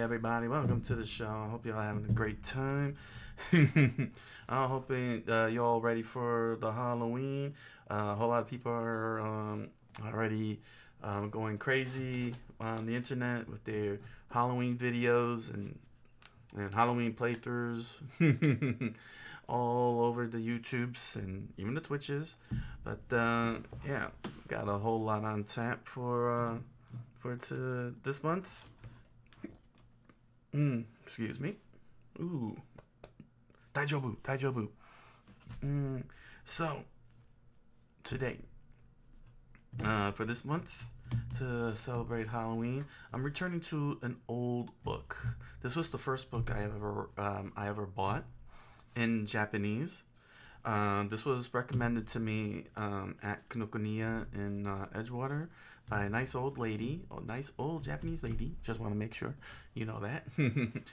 everybody. Welcome to the show. I hope y'all having a great time. I'm hoping uh, y'all ready for the Halloween. Uh, a whole lot of people are um, already um, going crazy on the internet with their Halloween videos and and Halloween playthroughs all over the YouTubes and even the Twitches. But uh, yeah, got a whole lot on tap for uh, for to this month. Mm, excuse me. Ooh. Taijoubu. Taijoubu. Mm, so, today, uh, for this month, to celebrate Halloween, I'm returning to an old book. This was the first book I ever um, I ever bought in Japanese. Um, this was recommended to me um, at Kinokuniya in uh, Edgewater by a nice old lady, a nice old Japanese lady. Just want to make sure you know that.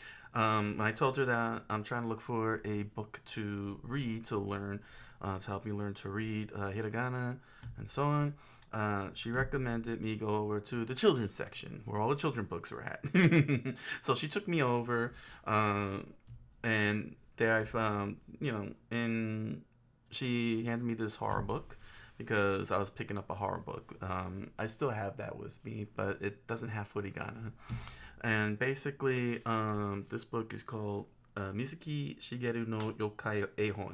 um, I told her that I'm trying to look for a book to read to learn, uh, to help me learn to read uh, hiragana and so on. Uh, she recommended me go over to the children's section where all the children books were at. so she took me over, uh, and there I found, you know, and she handed me this horror book because I was picking up a horror book. Um, I still have that with me, but it doesn't have Furigana. And basically, um, this book is called uh, Mizuki Shigeru no Yokai Ehon.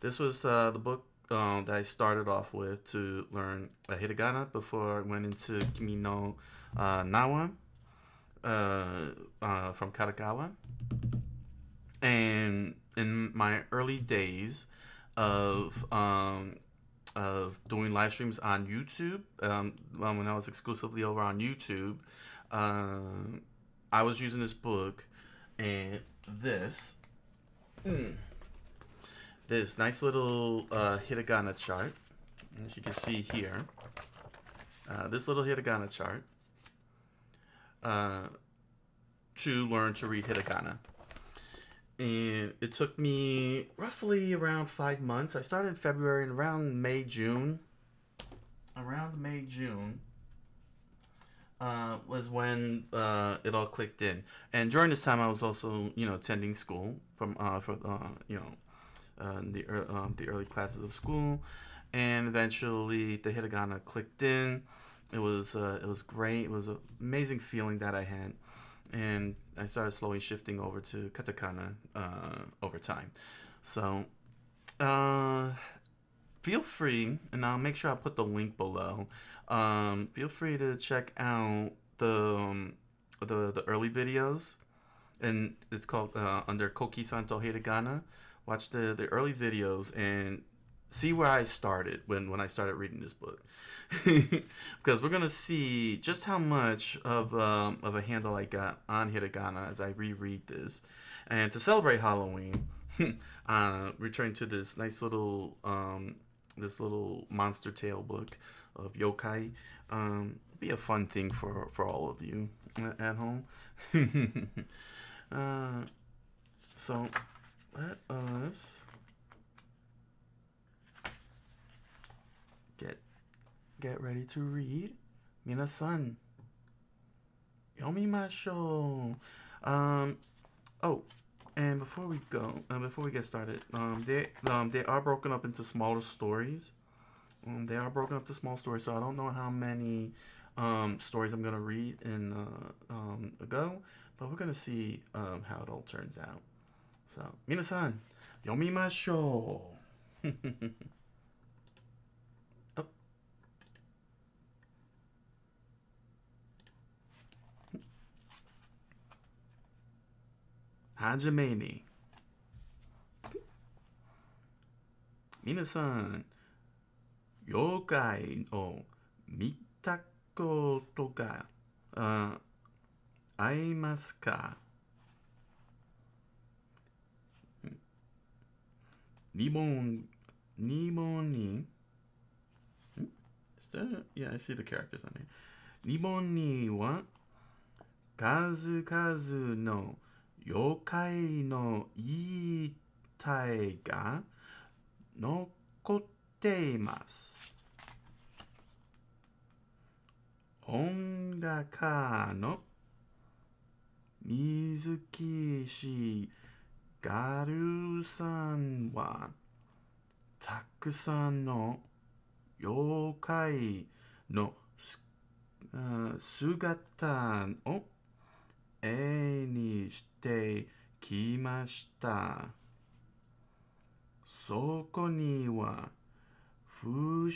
This was uh, the book um, that I started off with to learn uh, hiragana before I went into Kimi no uh, Nawa uh, from Karakawa. And in my early days of um, of doing live streams on YouTube. Um, um, when I was exclusively over on YouTube, um, I was using this book and this, mm, this nice little uh, hiragana chart, as you can see here. Uh, this little hiragana chart uh, to learn to read hiragana and it took me roughly around five months. I started in February and around May, June, around May, June uh, was when uh, it all clicked in. And during this time, I was also, you know, attending school from, uh, for, uh, you know, uh, the, um, the early classes of school. And eventually, the Hiragana clicked in. It was, uh, it was great. It was an amazing feeling that I had. And I started slowly shifting over to katakana uh, over time. So uh, feel free, and I'll make sure I put the link below. Um, feel free to check out the um, the the early videos, and it's called uh, under Koki Santo Hiragana. Watch the the early videos and see where I started when, when I started reading this book. because we're going to see just how much of, um, of a handle I got on hiragana as I reread this. And to celebrate Halloween, uh, return to this nice little um, this little monster tale book of yokai. Um, be a fun thing for, for all of you at home. uh, so let us get ready to read Yomi Yomimashou. Um, oh, and before we go, uh, before we get started, um, they um, they are broken up into smaller stories. Um, they are broken up to small stories, so I don't know how many um, stories I'm gonna read in uh, um, a go, but we're gonna see um, how it all turns out. So, Mina Yomi yomimashou. 始めに。なさん、妖怪を見たことがあありますか日本、日本に、Yeah, I see the characters on it. 日本には数々の妖怪の言いたいが残っています。音楽家の水木氏ガルさんはたくさんの妖怪の姿を絵にしてきました。そこには不思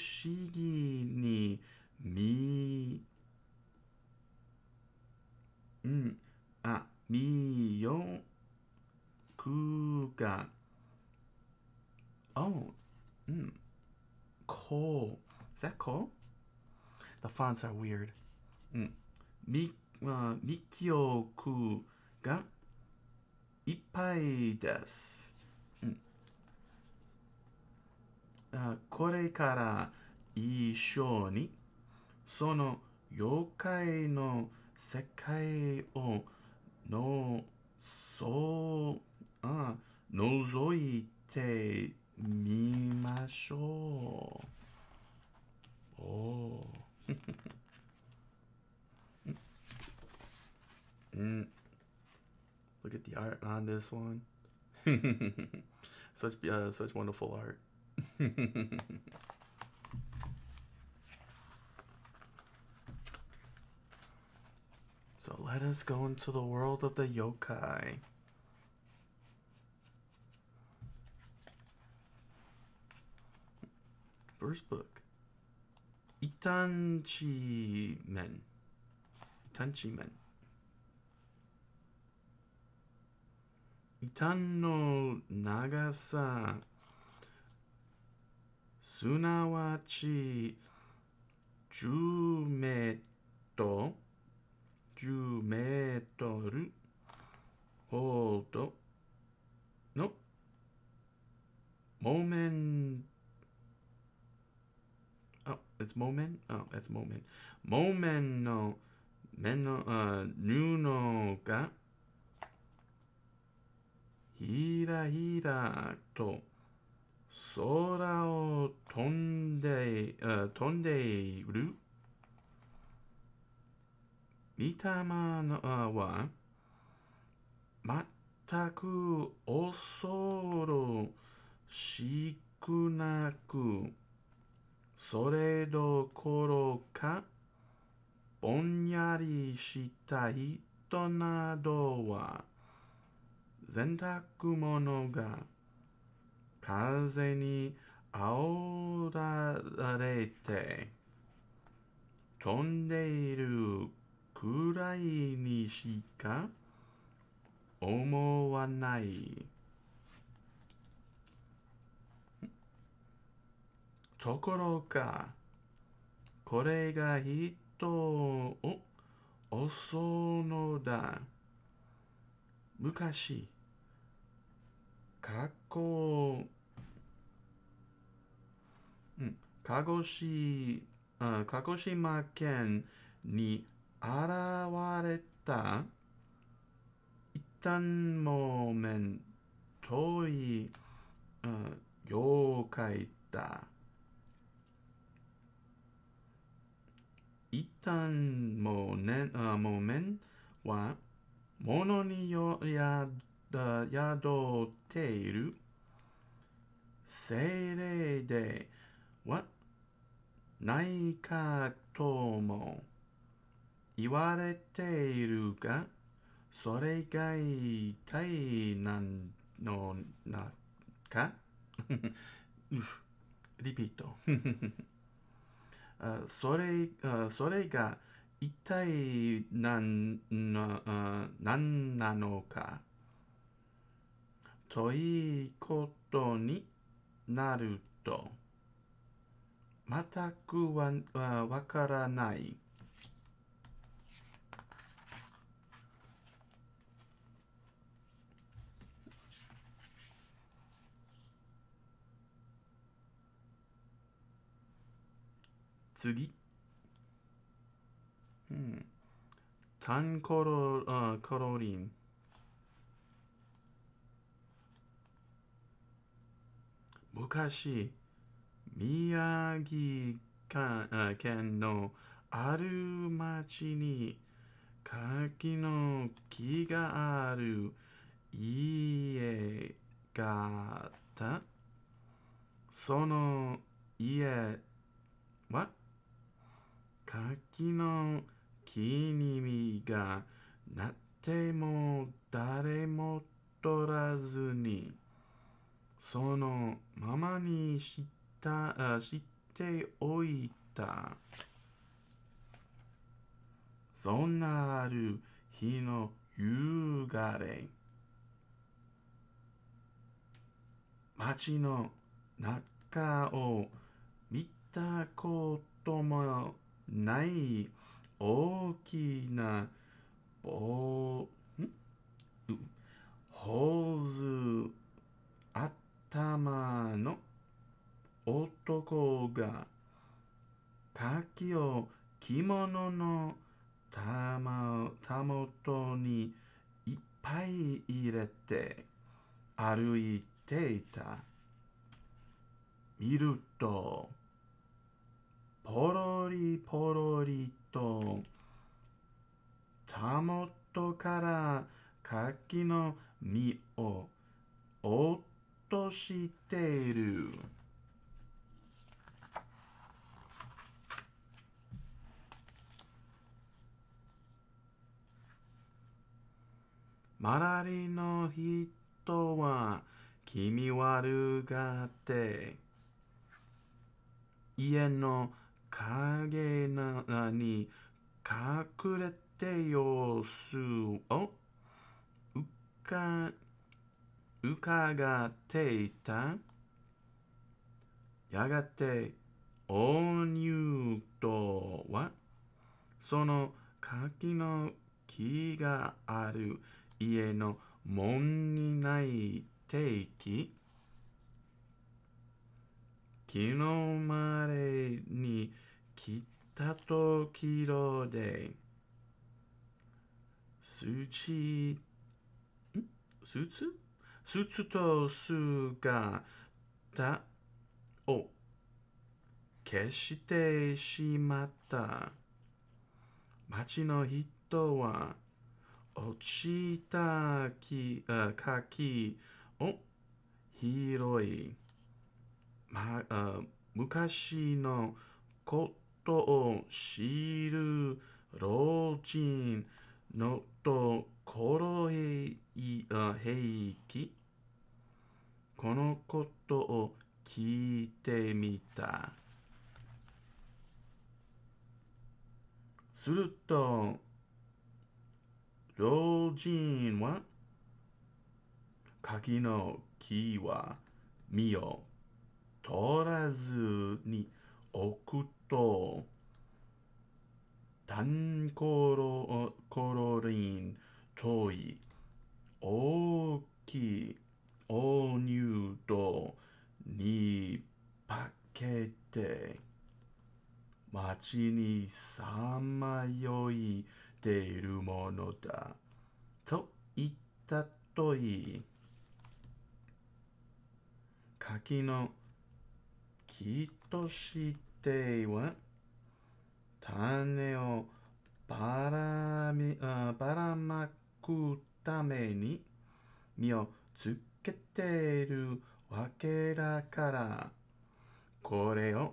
議に見、うん、あ、見よくが、お h うん、こう、is that こう The fonts are weird. うん、みミキオクがいっぱいです。うん、あこれから一緒にその妖怪の世界をのそうあ覗いてみましょう。おお。Mm. Look at the art on this one. such uh, such wonderful art. so let us go into the world of the yokai. First book. Itanchi men. Itanchi men. 板の長さすなわち10メートル10メートルほどのモメンあ、it's moment? あ、it's moment. モメンの目の、あ、布がひらひらと空を飛んで、飛んでいる。見たまのは、全く恐ろしくなく、それどころか、ぼんやりした人などは、洗濯物が風にあおられて飛んでいるくらいにしか思わない。ところが、これが人を襲うのだ。昔、かこうん、鹿児島鹿児島県に現れた一旦もめん遠い、うん、妖怪だ。一旦もね、あもめんはものによやだ宿っている精霊ではないかとも言われているがそれが一体んのなか リピート それそれが一体何なんなのかといいことになると全くわわからない。次。うん。タンコロ、あ、ロリン。昔、宮城県のある町に柿の木がある家があった。その家は柿の木に実がなっても誰も取らずに。そのままにしたあ知っておいたそんなある日の夕暮れ街の中を見たこともない大きな棒んほうず頭の男が柿を着物のたま、たとにいっぱい入れて歩いていた。見ると、ポロリポロリと、たもとから柿の実を落としてる。周りの人は気味悪がって家の影なに隠れて様子をうか伺っていた。やがて、お乳とは、その柿の木がある家の門にない定期。昨日までに来たときろで、すち、んーツ靴と姿を消してしまった。街の人は落ちた木柿を拾い、ま、昔のことを知る老人のところへ平気このことを聞いてみた。すると、老人は、柿の木は身を取らずに置くと、タンコロコロリン遠い大きいけて街にさまよいているものだと言ったといい柿の木としては種をばらみあばらまくために実をつけているわけだからこれを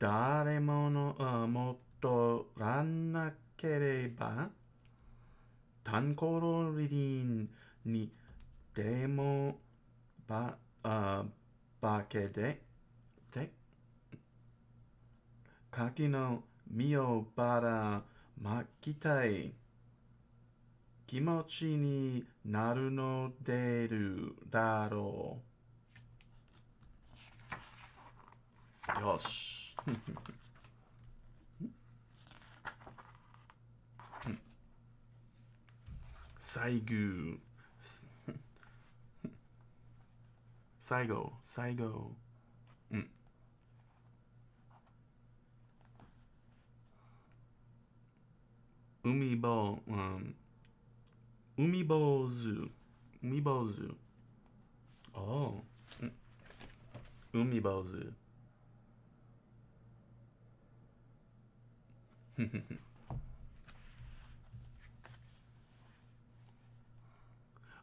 誰ものもとらなければ、タンコロリリンにでもば、あ化けで、で、柿の実をばらまきたい気持ちになるのでるだろう。Yes. Saigu. Saigo. Saigo. Hmm. Umibo. Um, Umibozu. Umibozu. Oh. Hmm. Umibozu.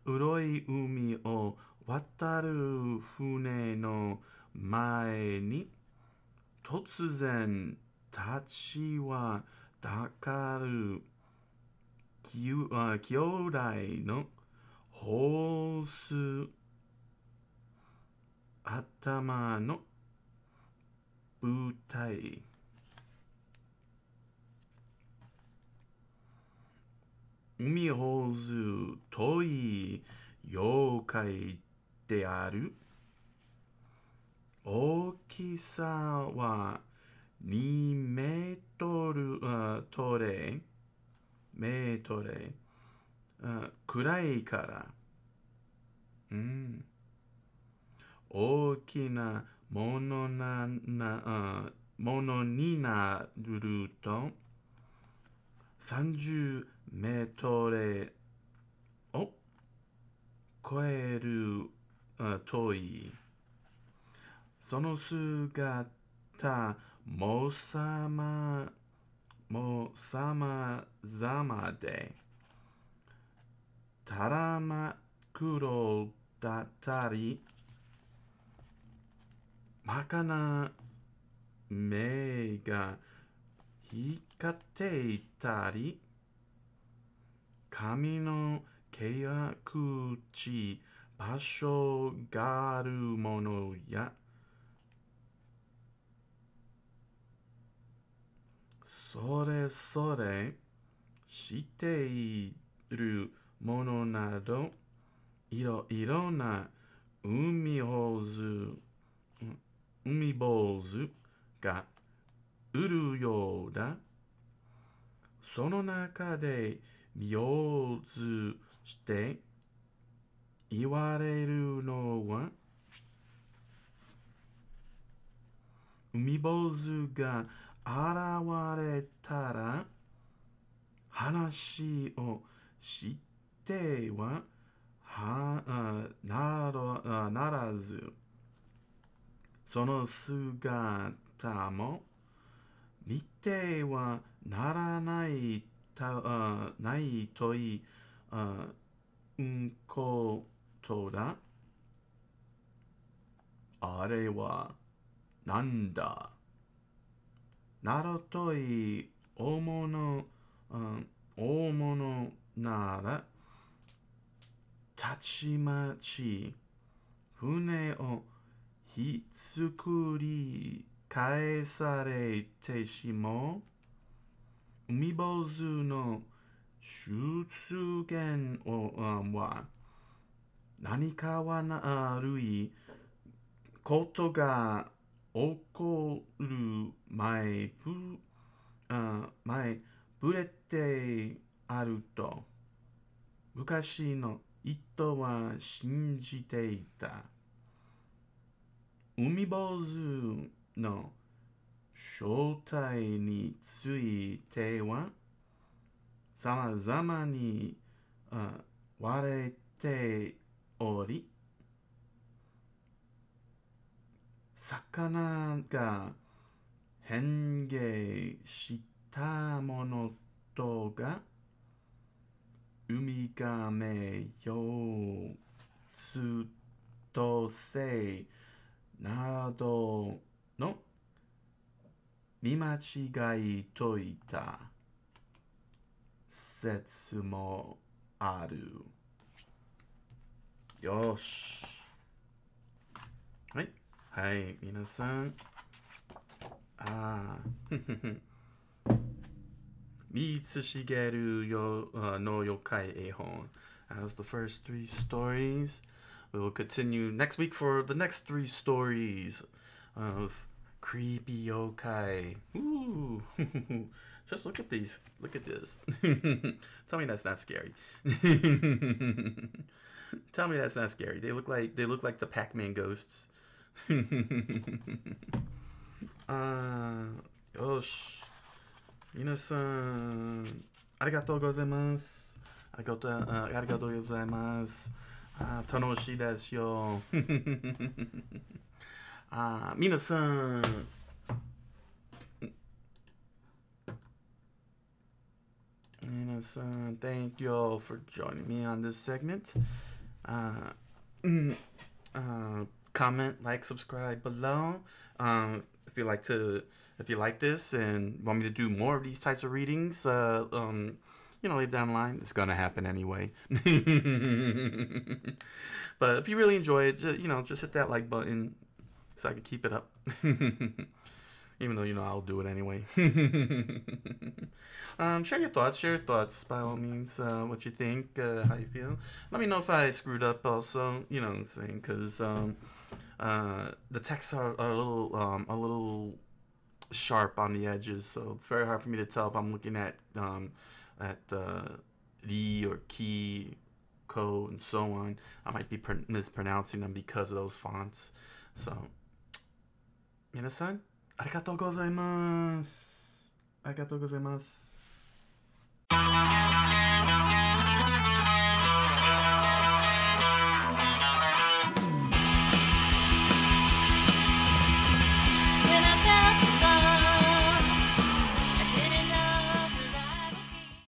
うろい海を渡る船の前に突然立ちはだかる兄弟のホース頭の舞台海ほず遠い妖怪である。大きさは2メートル、あトレ、メートル、暗いから、うん、大きなものな、な、ものになると、30メートルを超える遠いその姿もさまもさまざまでたらま苦労だったりまかな目が光かっていたり、紙の契約地、場所があるものや、それそれしているものなど、いろいろな海坊主、海坊主が売るようだ。その中でう図して言われるのは海坊主が現れたら話をしてははならならずその姿も日程はならないたあないといあんことだ。あれはなんだならとい大物、うん、大物ならたちまち船をひつくり返されてしまう坊主の出現を、は何かはなるいことが起こる前ぶ前ぶれてあると昔の人は信じていた海坊主の正体についてはさまざまに割れており魚が変形したものとがウミガメよつとせなどの見間違いといた説もある。よし。はい。はい、皆さん。ああ。三つ茂よ、uh, ah. の妖怪絵本。As the first three stories, we will continue next week for the next three stories of Creepy yokai. Ooh. Just look at these. Look at this. Tell me that's not scary. Tell me that's not scary. They look like they look like the Pac-Man ghosts. uh, oh, sh. Uh, uh, yo. あ皆さん皆さん ah, thank you all for joining me on this segment ah, mm, ah, comment like subscribe below um, if you like to if you like this and want me to do more of these types of readings uh, um, you know later down the line it's gonna happen anyway but if you really enjoy it just, you know just hit that like button so I could keep it up. Even though you know I'll do it anyway. um, share your thoughts. Share your thoughts by all means. Uh, what you think? Uh, how you feel? Let me know if I screwed up. Also, you know what I'm saying? Because um, uh, the texts are, are a little um, a little sharp on the edges, so it's very hard for me to tell if I'm looking at um, at uh, the or key code and so on. I might be mispronouncing them because of those fonts. So 皆さん、ありがとうございます。ありがとうございます。